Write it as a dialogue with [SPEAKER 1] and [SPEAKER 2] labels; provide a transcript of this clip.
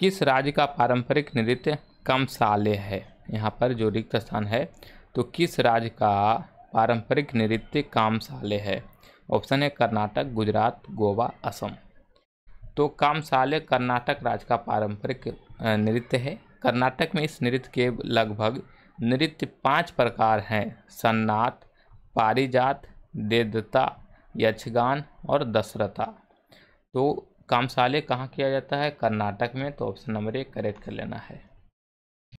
[SPEAKER 1] किस राज्य का पारंपरिक नृत्य कमसाले है यहाँ पर जो रिक्त स्थान है तो किस राज्य का पारंपरिक नृत्य कामसाले है ऑप्शन है कर्नाटक गुजरात गोवा असम तो कामसाले कर्नाटक राज्य का पारंपरिक नृत्य है कर्नाटक में इस नृत्य के लगभग नृत्य पांच प्रकार हैं सन्नाथ पारिजात देदता यक्षगान और दशरथा तो कामसाले कहाँ किया जाता है कर्नाटक में तो ऑप्शन नंबर एक करेक्ट कर लेना है